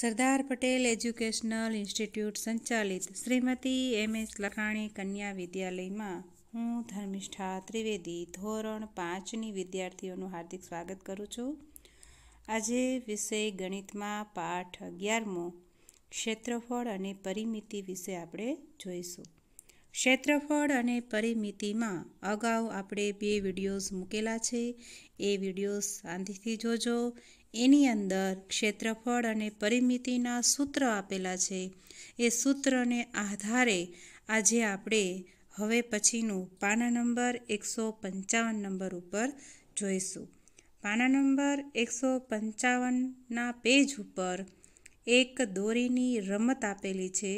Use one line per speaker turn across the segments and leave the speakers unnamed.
સરદાર Patel educational institute સંચાલિત Shrimati M S લખાણી કન્યા વિદ્યાલયમાં હું ધર્મિષ્ઠા ત્રિવેદી ધોરણ પાંચની વિદ્યાર્થીઓનું હાર્દિક સ્વાગત કરું છું આજે વિષય ગણિતમાં પાઠ અગિયારમો ક્ષેત્રફળ અને પરિમિતિ વિશે આપણે જોઈશું ક્ષેત્રફળ અને પરિમિતિમાં અગાઉ આપણે બે વિડીયોઝ મૂકેલા છે એ વિડીયોઝ શાંતિથી જોજો એની અંદર ક્ષેત્રફળ અને પરિમિતિના સૂત્ર આપેલા છે એ સૂત્રને આધારે આજે આપણે હવે પછીનું પાના નંબર એકસો પંચાવન નંબર ઉપર જોઈશું પાના નંબર એકસો પંચાવનના પેજ ઉપર એક દોરીની રમત આપેલી છે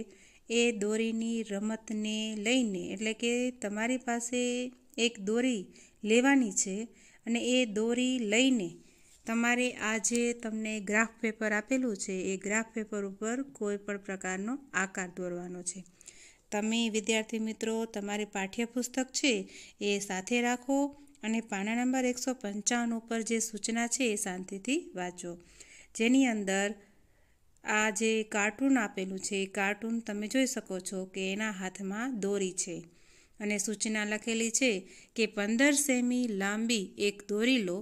એ દોરીની રમતને લઈને એટલે કે તમારી પાસે એક દોરી લેવાની છે અને એ દોરી લઈને તમારે આ જે તમને ગ્રાફ પેપર આપેલું છે એ ગ્રાફ પેપર ઉપર કોઈ પણ પ્રકારનો આકાર દોરવાનો છે તમે વિદ્યાર્થી મિત્રો તમારી પાઠ્યપુસ્તક છે એ સાથે રાખો અને પાના નંબર એકસો પંચાવન ઉપર જે સૂચના છે એ શાંતિથી વાંચો જેની અંદર આ જે કાર્ટૂન આપેલું છે એ કાર્ટૂન તમે જોઈ શકો છો કે એના હાથમાં દોરી છે અને સૂચના લખેલી છે કે પંદર સેમી લાંબી એક દોરી લો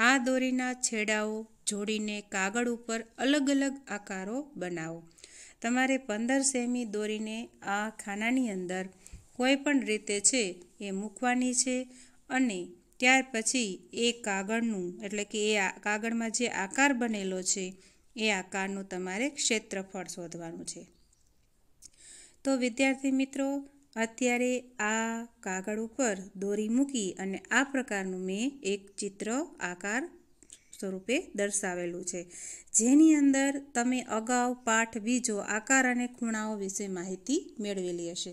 આ દોરીના છેડાઓ જોડીને કાગળ ઉપર અલગ અલગ આકારો બનાવો તમારે પંદર સેમી દોરીને આ ખાનાની અંદર કોઈ પણ રીતે છે એ મૂકવાની છે અને ત્યાર પછી એ કાગળનું એટલે કે એ કાગળમાં જે આકાર બનેલો છે એ આકારનું તમારે ક્ષેત્રફળ શોધવાનું છે તો વિદ્યાર્થી મિત્રો અત્યારે આ કાગળ ઉપર દોરી મૂકી અને આ પ્રકારનું મેં એક ચિત્ર આકાર સ્વરૂપે દર્શાવેલું છે જેની અંદર તમે અગાઉ પાઠ બીજો આકાર અને ખૂણાઓ વિશે માહિતી મેળવેલી હશે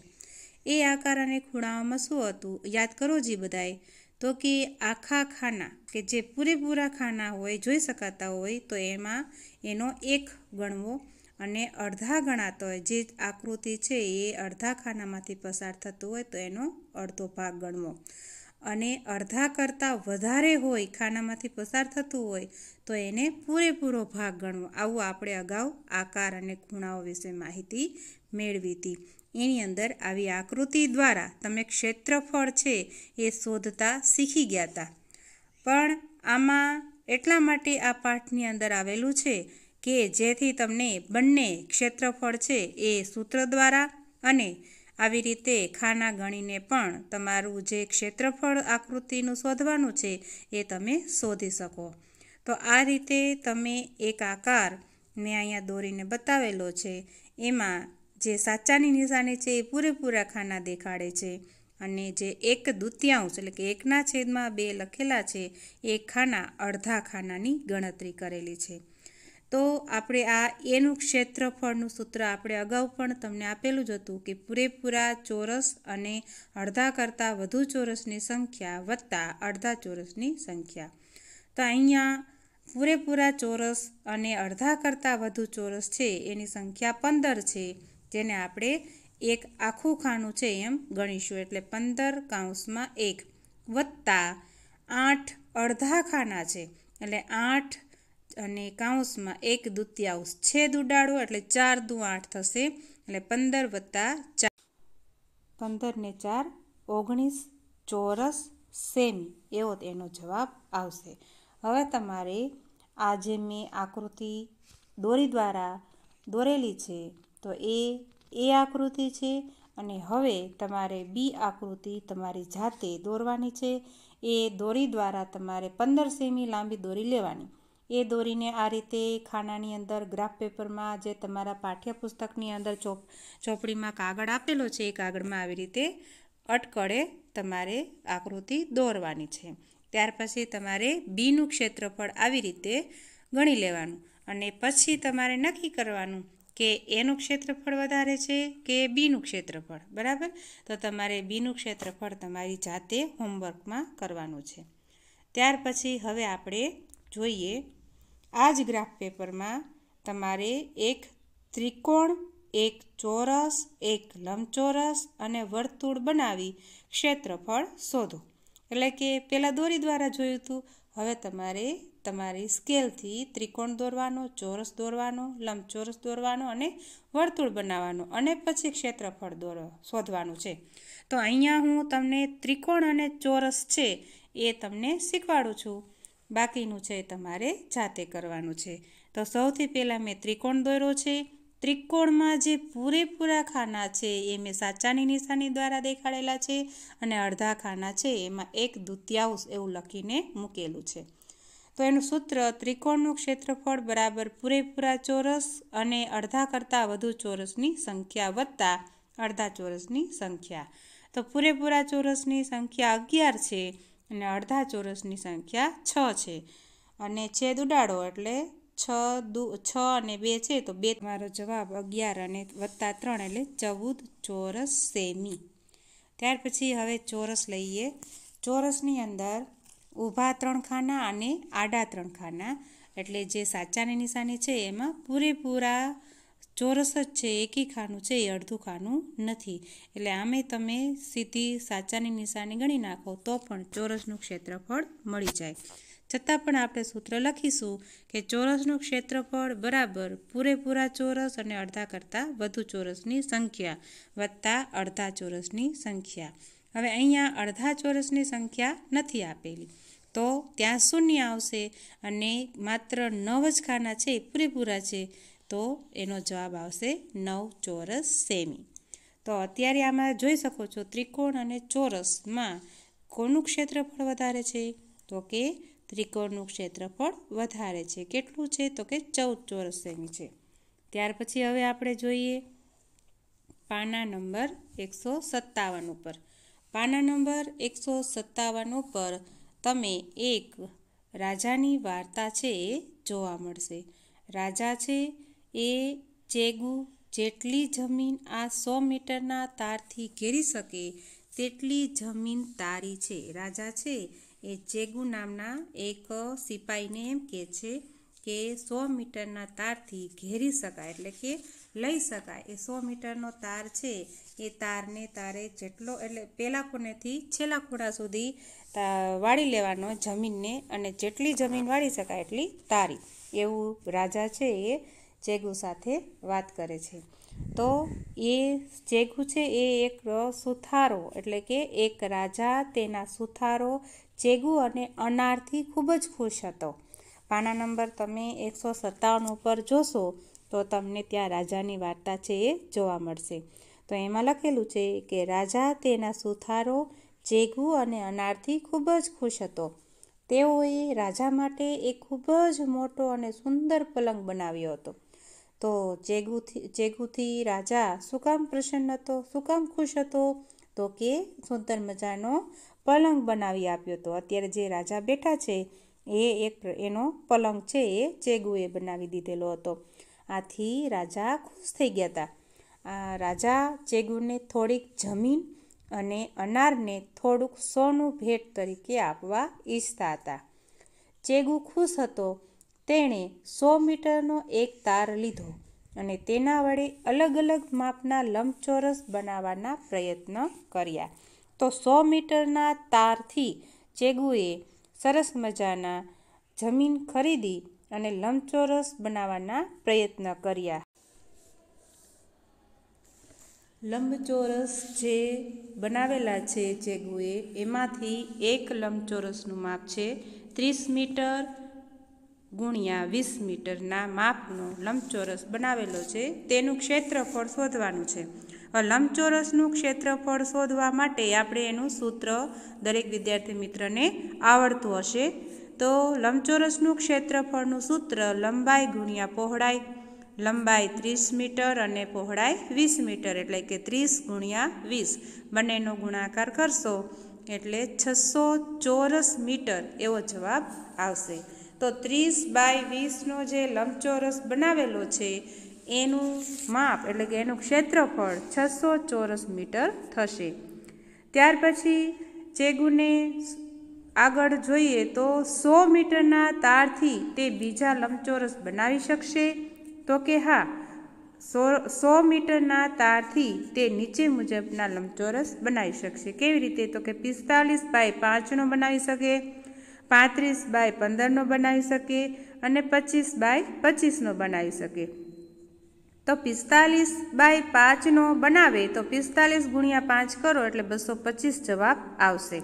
એ આકાર અને ખૂણાઓમાં શું હતું યાદ કરો જે બધાએ તો કે આખા ખાના કે જે પૂરેપૂરા ખાના હોય જોઈ શકાતા હોય તો એમાં એનો એક ગણવો અને અડધા ગણાતો હોય જે આકૃતિ છે એ અડધા ખાનામાંથી પસાર થતો હોય તો એનો અડધો ભાગ ગણવો અને અડધા કરતાં વધારે હોય ખાનામાંથી પસાર થતું હોય તો એને પૂરેપૂરો ભાગ ગણવો આવું આપણે અગાઉ આકાર અને ખૂણાઓ વિશે માહિતી મેળવી હતી એની અંદર આવી આકૃતિ દ્વારા તમે ક્ષેત્રફળ છે એ શોધતા શીખી ગયા હતા પણ આમાં એટલા માટે આ પાઠની અંદર આવેલું છે કે જેથી તમને બંને ક્ષેત્રફળ છે એ સૂત્ર દ્વારા અને આવી રીતે ખાના ગણીને પણ તમારું જે ક્ષેત્રફળ આકૃતિનું શોધવાનું છે એ તમે શોધી શકો તો આ રીતે તમે એક આકાર મેં અહીંયા દોરીને બતાવેલો છે એમાં જે સાચાની નિશાની છે એ પૂરેપૂરા ખાના દેખાડે છે અને જે એક દુત્યાંશ એટલે કે એકના છેદમાં બે લખેલા છે એ ખાના અડધા ખાનાની ગણતરી કરેલી છે તો આપણે આ એનું ક્ષેત્રફળનું સૂત્ર આપણે અગાઉ પણ તમને આપેલું જ હતું કે પૂરેપૂરા ચોરસ અને અડધા કરતાં વધુ ચોરસની સંખ્યા વત્તા અડધા ચોરસની સંખ્યા તો અહીંયા પૂરેપૂરા ચોરસ અને અડધા કરતાં વધુ ચોરસ છે એની સંખ્યા પંદર છે જેને આપણે એક આખું ખાનું છે એમ ગણીશું એટલે પંદર કાઉન્સમાં એક વત્તા આઠ અડધા ખાના છે એટલે આઠ અને કાઉસમાં એક દુત્યાંશ છેદ ઉડાડો એટલે ચાર દુ આઠ થશે એટલે પંદર વત્તા ચાર પંદર ને ચાર ઓગણીસ ચોરસ સેમી એવો એનો જવાબ આવશે હવે તમારે આજે મેં આકૃતિ દોરી દ્વારા દોરેલી છે તો એ એ આકૃતિ છે અને હવે તમારે બી આકૃતિ તમારી જાતે દોરવાની છે એ દોરી દ્વારા તમારે પંદર સેમી લાંબી દોરી લેવાની એ દોરીને આ રીતે ખાનાની અંદર ગ્રાફ પેપરમાં જે તમારા પાઠ્યપુસ્તકની અંદર ચોપ ચોપડીમાં કાગળ આપેલો છે એ કાગળમાં આવી રીતે અટકળે તમારે આકૃતિ દોરવાની છે ત્યાર પછી તમારે બીનું ક્ષેત્રફળ આવી રીતે ગણી લેવાનું અને પછી તમારે નક્કી કરવાનું કે એનું ક્ષેત્રફળ વધારે છે કે બીનું ક્ષેત્રફળ બરાબર તો તમારે બીનું ક્ષેત્રફળ તમારી જાતે હોમવર્કમાં કરવાનું છે ત્યાર પછી હવે આપણે જોઈએ આ જ ગ્રાફ પેપરમાં તમારે એક ત્રિકોણ એક ચોરસ એક લંબચોરસ અને વર્તુળ બનાવી ક્ષેત્રફળ શોધો એટલે કે પહેલાં દોરી દ્વારા જોયું હતું હવે તમારે તમારી સ્કેલથી ત્રિકોણ દોરવાનો ચોરસ દોરવાનો લંબચોરસ દોરવાનો અને વર્તુળ બનાવવાનો અને પછી ક્ષેત્રફળ દોર શોધવાનું છે તો અહીંયા હું તમને ત્રિકોણ અને ચોરસ છે એ તમને શીખવાડું છું બાકીનું છે તમારે જાતે કરવાનું છે તો સૌથી પહેલાં મેં ત્રિકોણ દોર્યો છે ત્રિકોણમાં જે પૂરેપૂરા ખાના છે એ મેં સાચાની નિશાની દ્વારા દેખાડેલા છે અને અડધા ખાના છે એમાં એક દુત્યાંશ એવું લખીને મૂકેલું છે તો એનું સૂત્ર ત્રિકોણનું ક્ષેત્રફળ બરાબર પૂરેપૂરા ચોરસ અને અડધા કરતાં વધુ ચોરસની સંખ્યા વધતા અડધા ચોરસની સંખ્યા તો પૂરેપૂરા ચોરસની સંખ્યા અગિયાર છે અને અડધા ચોરસની સંખ્યા છ છે અને છેદ ઉડાડો એટલે છ દુ છ અને બે છે તો બે મારો જવાબ અગિયાર અને વત્તા ત્રણ એટલે ચૌદ ચોરસ સેમી ત્યાર પછી હવે ચોરસ લઈએ ચોરસની અંદર ઊભા ત્રણ ખાના અને આડા ત્રણ ખાના એટલે જે સાચાની નિશાની છે એમાં પૂરેપૂરા ચોરસ જ છે એકી ખાનું છે એ અડધું ખાનું નથી એટલે આમે તમે સીધી સાચાની નિશાની ગણી નાખો તો પણ ચોરસનું ક્ષેત્રફળ મળી જાય છતાં પણ આપણે સૂત્ર લખીશું કે ચોરસનું ક્ષેત્રફળ બરાબર પૂરેપૂરા ચોરસ અને અડધા કરતાં વધુ ચોરસની સંખ્યા વત્તા અડધા ચોરસની સંખ્યા હવે અહીંયા અડધા ચોરસની સંખ્યા નથી આપેલી તો ત્યાં શૂન્ય આવશે અને માત્ર નવ જ ખાના છે પૂરેપૂરા છે તો એનો જવાબ આવશે નવ ચોરસ સેમી તો અત્યારે આમાં જોઈ શકો છો ત્રિકોણ અને ચોરસમાં કોનું ક્ષેત્રફળ વધારે છે તો કે ત્રિકોણનું ક્ષેત્રફળ વધારે છે કેટલું છે તો કે ચૌદ ચોરસ સેમી છે ત્યાર પછી હવે આપણે જોઈએ પાના નંબર એકસો સત્તાવન ઉપર પાના નંબર એકસો સત્તાવન ઉપર તમે એક રાજાની વાર્તા છે એ જોવા મળશે રાજા છે એ ચેગુ જેટલી જમીન આ સો મીટરના તારથી ઘેરી શકે તેટલી જમીન તારી છે રાજા છે એ ચેગુ નામના એક સિપાહીને એમ કહે છે કે સો મીટરના તારથી ઘેરી શકાય એટલે કે લઈ શકાય એ સો મીટરનો તાર છે એ તારને તારે જેટલો એટલે પહેલાં ખૂણેથી છેલ્લા ખૂણા સુધી વાળી લેવાનો જમીનને અને જેટલી જમીન વાળી શકાય એટલી તારી એવું રાજા છે એ ચેગુ સાથે વાત કરે છે તો એ ચેગુ છે એ એક સુથારો એટલે કે એક રાજા તેના સુથારો ચેગુ અને અનારથી ખૂબ જ ખુશ હતો પાના નંબર તમે એકસો સત્તાવન ઉપર જોશો તો તમને ત્યાં રાજાની વાર્તા છે એ જોવા મળશે તો એમાં લખેલું છે કે રાજા તેના સુથારો ચેગુ અને અનારથી ખૂબ જ ખુશ હતો તેઓએ રાજા માટે એક ખૂબ જ મોટો અને સુંદર પલંગ બનાવ્યો હતો તો ચેગુથી ચેગુથી રાજા શું કામ પ્રસન્ન હતો શું કામ ખુશ હતો તો કે સુંદર મજાનો પલંગ બનાવી આપ્યો હતો અત્યારે જે રાજા બેઠા છે એ એક એનો પલંગ છે એ ચેગુએ બનાવી દીધેલો હતો આથી રાજા ખુશ થઈ ગયા હતા આ રાજા ચેગુને થોડીક જમીન અને અનારને થોડુંક સોનું ભેટ તરીકે આપવા ઈચ્છતા હતા ચેગુ ખુશ હતો તેણે સો મીટરનો એક તાર લીધો અને તેના વડે અલગ અલગ માપના લંબચોરસ બનાવવાના પ્રયત્ન કર્યા તો સો મીટરના તારથી ચેગુએ સરસ મજાના જમીન ખરીદી અને લંબચોરસ બનાવવાના પ્રયત્ન કર્યા લંબચોરસ જે બનાવેલા છે ચેગુએ એમાંથી એક લંબચોરસનું માપ છે ત્રીસ મીટર ગુણ્યા વીસ મીટરના માપનો લંબચોરસ બનાવેલો છે તેનું ક્ષેત્રફળ શોધવાનું છે લંબચોરસનું ક્ષેત્રફળ શોધવા માટે આપણે એનું સૂત્ર દરેક વિદ્યાર્થી મિત્રને આવડતું હશે તો લંબચોરસનું ક્ષેત્રફળનું સૂત્ર લંબાઈ ગુણ્યા પહોળાઈ લંબાઈ ત્રીસ મીટર અને પહોળાઈ વીસ મીટર એટલે કે ત્રીસ ગુણ્યા વીસ બંનેનો ગુણાકાર કરશો એટલે છસો ચોરસ મીટર એવો જવાબ આવશે તો ત્રીસ બાય વીસનો જે લંબચોરસ બનાવેલો છે એનું માપ એટલે કે એનું ક્ષેત્રફળ છસો ચોરસ મીટર થશે ત્યાર પછી ચેગુને આગળ જોઈએ તો સો મીટરના તારથી તે બીજા લંબચોરસ બનાવી શકશે તો કે હા સો સો મીટરના તારથી તે નીચે મુજબના લંબચોરસ બનાવી શકશે કેવી રીતે તો કે પિસ્તાલીસ બાય પાંચનો બનાવી શકે પાંત્રીસ બાય પંદરનો બનાવી શકીએ અને પચીસ બાય પચીસનો બનાવી શકીએ તો પિસ્તાલીસ બાય પાંચનો બનાવે તો પિસ્તાલીસ ગુણ્યા પાંચ કરો એટલે બસો પચીસ જવાબ આવશે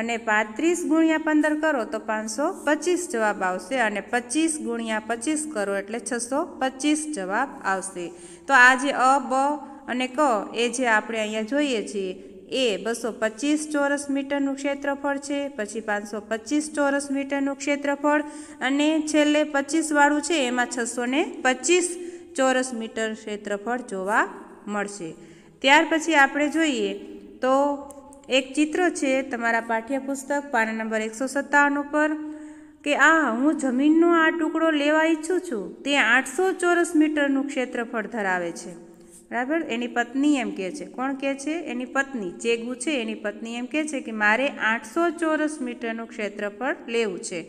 અને પાંત્રીસ ગુણ્યા પંદર કરો તો પાંચસો પચીસ જવાબ આવશે અને પચીસ ગુણ્યા પચીસ કરો એટલે છસો પચીસ જવાબ આવશે તો આ જે અ બ અને ક એ જે આપણે અહીંયા જોઈએ છીએ એ બસો પચીસ ચોરસ મીટરનું ક્ષેત્રફળ છે પછી પાંચસો પચીસ ચોરસ મીટરનું ક્ષેત્રફળ અને છેલ્લે પચીસવાળું છે એમાં છસો ને પચીસ ચોરસ મીટર ક્ષેત્રફળ જોવા મળશે ત્યાર પછી આપણે જોઈએ તો એક ચિત્ર છે તમારા પાઠ્યપુસ્તક પાના નંબર એકસો સત્તાવન ઉપર કે આ હું જમીનનો આ ટુકડો લેવા ઈચ્છું છું તે આઠસો ચોરસ મીટરનું ક્ષેત્રફળ ધરાવે છે બરાબર એની પત્ની એમ કહે છે કોણ કહે છે એની પત્ની ચેગુ છે એની પત્ની એમ કહે છે કે મારે આઠસો ચોરસ મીટરનું ક્ષેત્રફળ લેવું છે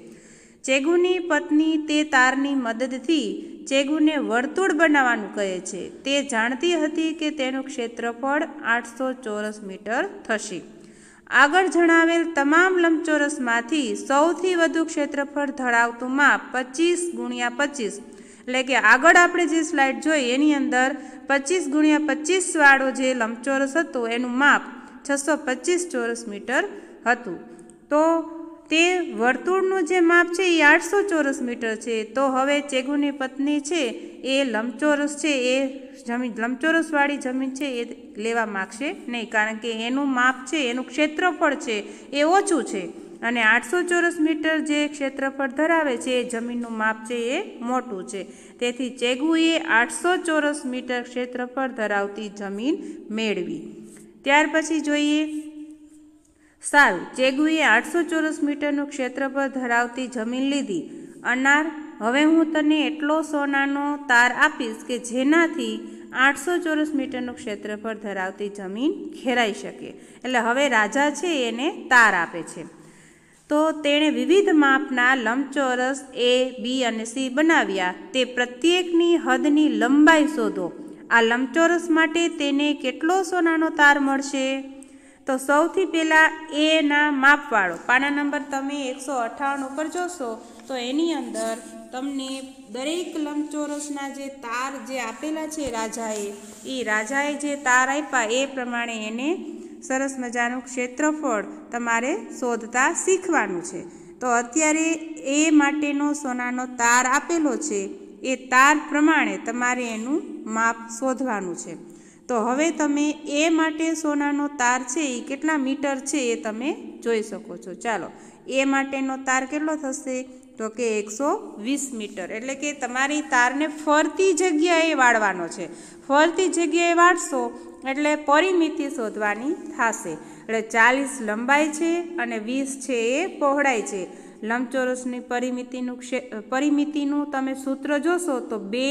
ચેગુની પત્ની તે તારની મદદથી ચેગુને વર્તુળ બનાવવાનું કહે છે તે જાણતી હતી કે તેનું ક્ષેત્રફળ આઠસો ચોરસ મીટર થશે આગળ જણાવેલ તમામ લંબચોરસમાંથી સૌથી વધુ ક્ષેત્રફળ ધરાવતું માપ પચીસ ગુણ્યા પચીસ એટલે કે આગળ આપણે જે સ્લાઇડ જોઈ એની અંદર પચીસ ગુણ્યા પચીસવાળો જે લંબચોરસ હતો એનું માપ છસો પચીસ ચોરસ મીટર હતું તો તે વર્તુળનું જે માપ છે એ આઠસો ચોરસ મીટર છે તો હવે ચેગુની પત્ની છે એ લંબચોરસ છે એ જમીન લંબચોરસવાળી જમીન છે એ લેવા માગશે નહીં કારણ કે એનું માપ છે એનું ક્ષેત્રફળ છે એ ઓછું છે અને આઠસો ચોરસ મીટર જે ક્ષેત્રફળ ધરાવે છે એ જમીનનું માપ છે એ મોટું છે તેથી ચેગુ એ આઠસો ચોરસ મીટર ક્ષેત્રફળ ધરાવતી જમીન મેળવી ત્યાર પછી જોઈએ સારું ચેગુએ આઠસો ચોરસ મીટરનું ક્ષેત્રફળ ધરાવતી જમીન લીધી અનાર હવે હું તને એટલો સોનાનો તાર આપીશ કે જેનાથી આઠસો ચોરસ મીટરનું ક્ષેત્રફળ ધરાવતી જમીન ખેરાઈ શકે એટલે હવે રાજા છે એને તાર આપે છે તો તેણે વિવિધ માપના લંબચોરસ એ બી અને સી બનાવ્યા તે પ્રત્યેકની હદની લંબાઈ શોધો આ લંબચોરસ માટે તેને કેટલો સોનાનો તાર મળશે તો સૌથી પહેલાં એના માપવાળો પાના નંબર તમે એકસો અઠાવન ઉપર જોશો તો એની અંદર તમને દરેક લંબચોરસના જે તાર જે આપેલા છે રાજાએ એ રાજાએ જે તાર આપ્યા એ પ્રમાણે એને સરસ મજાનું ક્ષેત્રફળ તમારે શોધતા શીખવાનું છે તો અત્યારે એ માટેનો સોનાનો તાર આપેલો છે એ તાર પ્રમાણે તમારે એનું માપ શોધવાનું છે તો હવે તમે એ માટે સોનાનો તાર છે એ કેટલા મીટર છે એ તમે જોઈ શકો છો ચાલો એ માટેનો તાર કેટલો થશે તો કે એકસો વીસ મીટર એટલે કે તમારી તારને ફરતી જગ્યાએ વાળવાનો છે ફરતી જગ્યાએ વાળશો એટલે પરિમિતિ શોધવાની થશે એટલે ચાલીસ લંબાઈ છે અને વીસ છે એ પહોળાઈ છે લંબચોરસની પરિમિતિનું ક્ષે પરિમિતિનું તમે સૂત્ર જોશો તો બે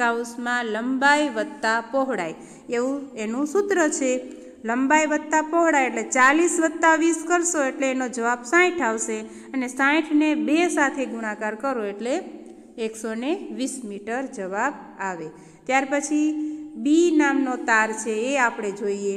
કાઉસમાં લંબાઈ વત્તા પહોળાઈ એવું એનું સૂત્ર છે લંબાઈ વત્તા પહોળાઈ એટલે ચાલીસ વત્તા વીસ કરશો એટલે એનો જવાબ સાઠ આવશે અને સાઠને બે સાથે ગુણાકાર કરો એટલે એકસો વીસ મીટર જવાબ આવે ત્યાર પછી બી નામનો તાર છે એ આપણે જોઈએ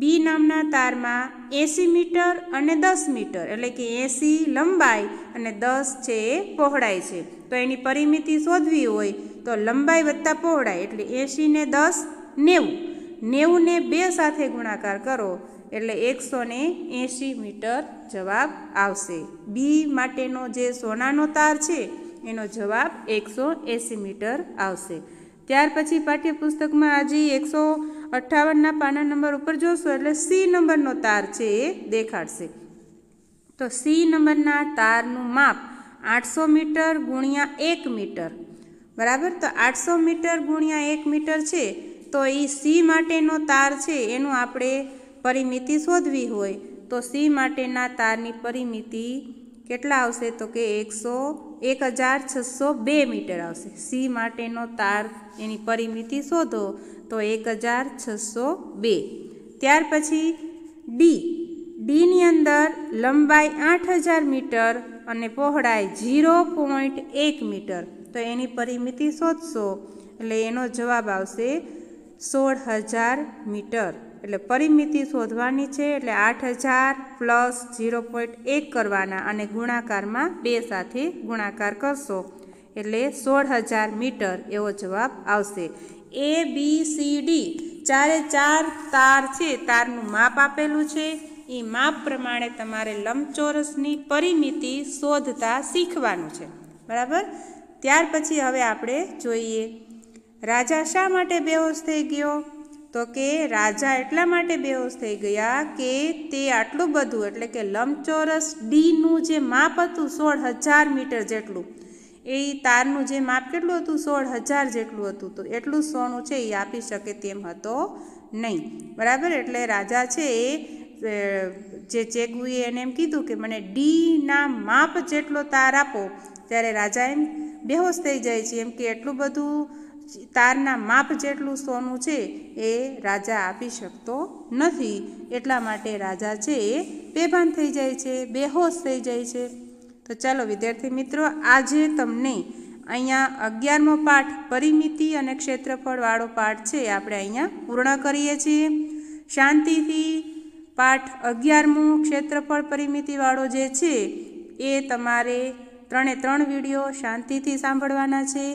બી નામના તારમાં એંસી મીટર અને દસ મીટર એટલે કે એંસી લંબાઈ અને દસ છે એ પહોળાઈ છે તો એની પરિમિતિ શોધવી હોય તો લંબાઈ વત્તા પહોળાઈ એટલે એંસી ને દસ નેવું નેવુંને બે સાથે ગુણાકાર કરો એટલે એકસો ને એંસી મીટર જવાબ આવશે બી માટેનો જે સોનાનો તાર છે એનો જવાબ એકસો એંસી મીટર આવશે ત્યાર પછી પાઠ્યપુસ્તકમાં આજે એકસો અઠ્ઠાવનના પાના નંબર ઉપર જોશો એટલે સી નંબરનો તાર છે એ દેખાડશે તો સી નંબરના તારનું માપ આઠસો મીટર ગુણ્યા એક મીટર બરાબર તો આઠસો મીટર ગુણ્યા એક મીટર છે તો એ સી માટેનો તાર છે એનું આપણે પરિમિતિ શોધવી હોય તો સી માટેના તારની પરિમિતિ કેટલા આવશે તો કે એકસો એક હજાર છસો બે મીટર આવશે સી માટેનો તાર એની પરિમિતિ શોધો તો એક હજાર છસો બે ત્યાર પછી ડી ડીની અંદર લંબાઈ આઠ હજાર મીટર અને પહોળાઈ ઝીરો પોઈન્ટ એક મીટર તો એની પરિમિતિ શોધશો એટલે એનો જવાબ આવશે સોળ હજાર મીટર એટલે પરિમિતિ શોધવાની છે એટલે આઠ હજાર પ્લસ ઝીરો પોઈન્ટ એક કરવાના અને ગુણાકારમાં બે સાથે ગુણાકાર કરશો એટલે સોળ હજાર મીટર એવો જવાબ આવશે એ બી સી ડી ચારે ચાર તાર છે તારનું માપ આપેલું છે એ માપ પ્રમાણે તમારે લંબચોરસની પરિમિતિ શોધતા શીખવાનું છે બરાબર ત્યાર પછી હવે આપણે જોઈએ રાજા શા માટે બેહોશ થઈ ગયો તો કે રાજા એટલા માટે બેહોશ થઈ ગયા કે તે આટલું બધું એટલે કે લંબચોરસ ડીનું જે માપ હતું સોળ હજાર મીટર જેટલું એ તારનું જે માપ કેટલું હતું સોળ હજાર જેટલું હતું તો એટલું સોનું છે એ આપી શકે તેમ હતો નહીં બરાબર એટલે રાજા છે એ જે ચેગુએ એને એમ કીધું કે મને ડીના માપ જેટલો તાર આપો ત્યારે રાજા એમ બેહોશ થઈ જાય છે એમ કે એટલું બધું તારના માપ જેટલું સોનું છે એ રાજા આપી શકતો નથી એટલા માટે રાજા છે એ બેભાન થઈ જાય છે બેહોશ થઈ જાય છે તો ચાલો વિદ્યાર્થી મિત્રો આજે તમને અહીંયા અગિયારમો પાઠ પરિમિતિ અને ક્ષેત્રફળવાળો પાઠ છે આપણે અહીંયા પૂર્ણ કરીએ છીએ શાંતિથી પાઠ અગિયારમું ક્ષેત્રફળ પરિમિતિવાળો જે છે એ તમારે ત્રણે ત્રણ વિડીયો શાંતિથી સાંભળવાના છે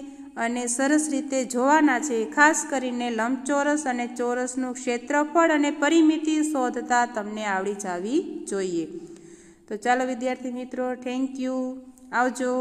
અને સરસ રીતે જોવાના છે ખાસ કરીને લંબચોરસ અને ચોરસનું ક્ષેત્રફળ અને પરિમિતિ શોધતા તમને આવડી જવી જોઈએ તો ચાલો વિદ્યાર્થી મિત્રો થેન્ક યુ આવજો